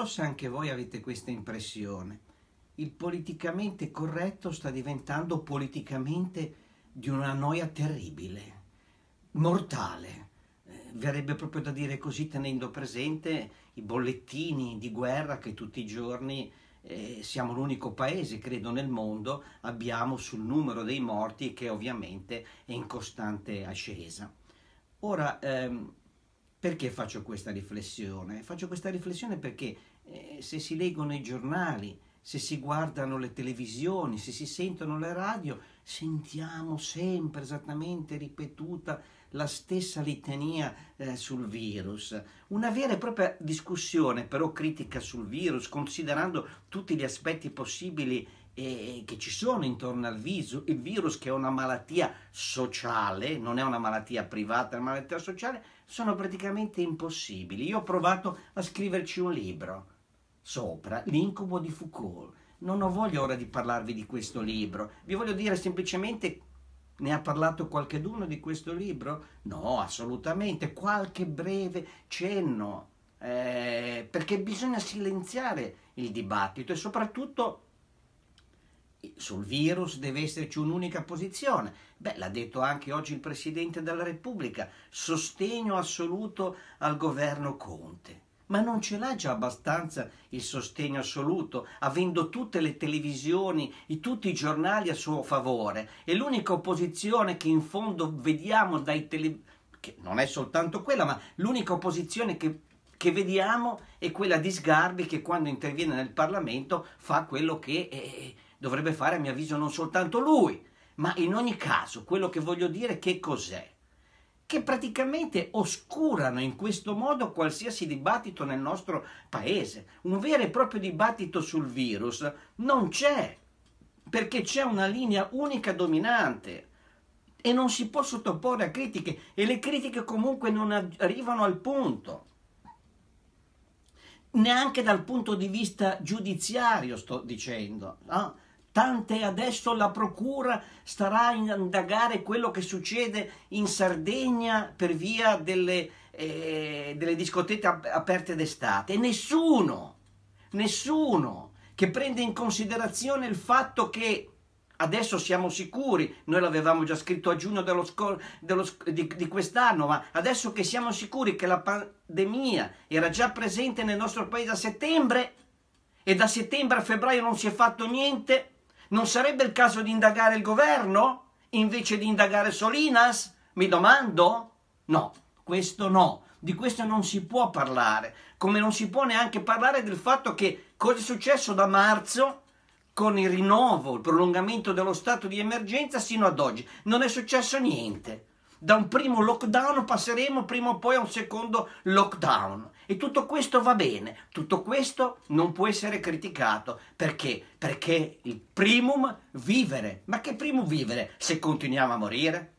so se anche voi avete questa impressione. Il politicamente corretto sta diventando politicamente di una noia terribile, mortale. Eh, verrebbe proprio da dire così tenendo presente i bollettini di guerra che tutti i giorni eh, siamo l'unico paese, credo, nel mondo abbiamo sul numero dei morti che ovviamente è in costante ascesa. Ora, ehm, perché faccio questa riflessione? Faccio questa riflessione perché eh, se si leggono i giornali, se si guardano le televisioni, se si sentono le radio, sentiamo sempre esattamente ripetuta la stessa litania eh, sul virus. Una vera e propria discussione però critica sul virus, considerando tutti gli aspetti possibili eh, che ci sono intorno al viso, il virus che è una malattia sociale, non è una malattia privata, è una malattia sociale, sono praticamente impossibili. Io ho provato a scriverci un libro sopra, L'incubo di Foucault. Non ho voglia ora di parlarvi di questo libro, vi voglio dire semplicemente ne ha parlato qualcheduno di questo libro? No, assolutamente, qualche breve cenno, eh, perché bisogna silenziare il dibattito e soprattutto sul virus deve esserci un'unica posizione. Beh, l'ha detto anche oggi il Presidente della Repubblica, sostegno assoluto al governo Conte. Ma non ce l'ha già abbastanza il sostegno assoluto, avendo tutte le televisioni, i, tutti i giornali a suo favore. E l'unica opposizione che in fondo vediamo dai televisori, che non è soltanto quella, ma l'unica opposizione che che vediamo è quella di Sgarbi che quando interviene nel Parlamento fa quello che eh, dovrebbe fare a mio avviso non soltanto lui, ma in ogni caso quello che voglio dire che cos'è? Che praticamente oscurano in questo modo qualsiasi dibattito nel nostro paese. Un vero e proprio dibattito sul virus non c'è, perché c'è una linea unica dominante e non si può sottoporre a critiche e le critiche comunque non arrivano al punto. Neanche dal punto di vista giudiziario sto dicendo. No? Tante adesso la procura starà a indagare quello che succede in Sardegna per via delle, eh, delle discoteche aperte d'estate. nessuno, nessuno che prende in considerazione il fatto che Adesso siamo sicuri, noi l'avevamo già scritto a giugno dello scor- dello sc- di, di, quest'anno, ma adesso che siamo sicuri che la pandemia era già presente nel nostro paese a settembre e da settembre a febbraio non si è fatto niente, non sarebbe il caso di indagare il governo invece di indagare Solinas? Mi domando? No, questo no. Di questo non si può parlare, come non si può neanche parlare del fatto che cosa è successo da marzo con il rinnovo, il prolungamento dello stato di emergenza sino ad oggi. Non è successo niente da un primo lockdown passeremo prima o poi a un secondo lockdown. E tutto questo va bene, tutto questo non può essere criticato. Perché? Perché il primum vivere. Ma che primum vivere se continuiamo a morire?